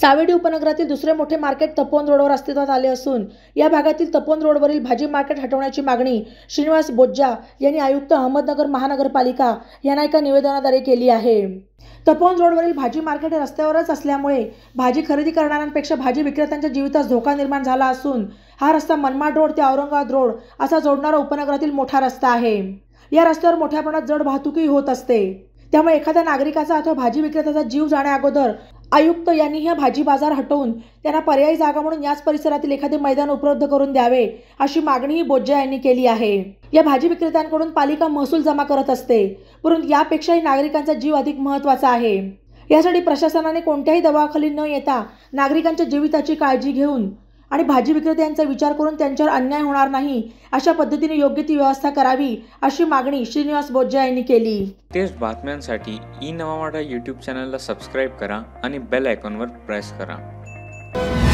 सावेडी उपनगरातील दुसरे मोठे मार्केट तपोवन रोडवर अस्तित्वात आले असून या भागातील तपोवन रोडवरील भाजी मार्केट हटवण्याची मागणी श्रीनिवास बोज्जा यांनी आयुक्त अहमदनगर महानगरपालिका यांना एका निवेदनाद्वारे केली आहे तपोवन रोडवरील भाजी मार्केट रस्त्यावरच असल्यामुळे भाजी खरेदी करणाऱ्यांपेक्षा भाजी विक्रेत्यांच्या जीवितास धोका निर्माण झाला असून हा रस्ता मनमाड रोड ते औरंगाबाद रोड असा जोडणारा उपनगरातील मोठा रस्ता आहे या रस्त्यावर मोठ्या प्रमाणात जड वाहतूकही होत असते त्यामुळे एखाद्या नागरिकाचा अथवा भाजी विक्रेत्याचा जीव जाण्याअगोदर आयुक्त यांनी ह्या भाजी बाजार हटवून त्यांना पर्यायी जागा म्हणून याच परिसरातील एखादे मैदान उपलब्ध करून द्यावे अशी मागणीही बोज्जा यांनी केली आहे या भाजी विक्रेत्यांकडून पालिका महसूल जमा करत असते परंतु यापेक्षाही नागरिकांचा जीव अधिक महत्त्वाचा आहे यासाठी प्रशासनाने कोणत्याही दबावाखाली न येता नागरिकांच्या जीविताची काळजी घेऊन आणि भाजी विक्रेत्यांचा विचार करून त्यांच्यावर अन्याय होणार नाही अशा पद्धतीने योग्य ती व्यवस्था करावी अशी मागणी श्रीनिवास बोजा यांनी केली तेच बातम्यांसाठी ई नवा यूट्यूब चॅनलला सबस्क्राईब करा आणि बेल आयकॉनवर प्रेस करा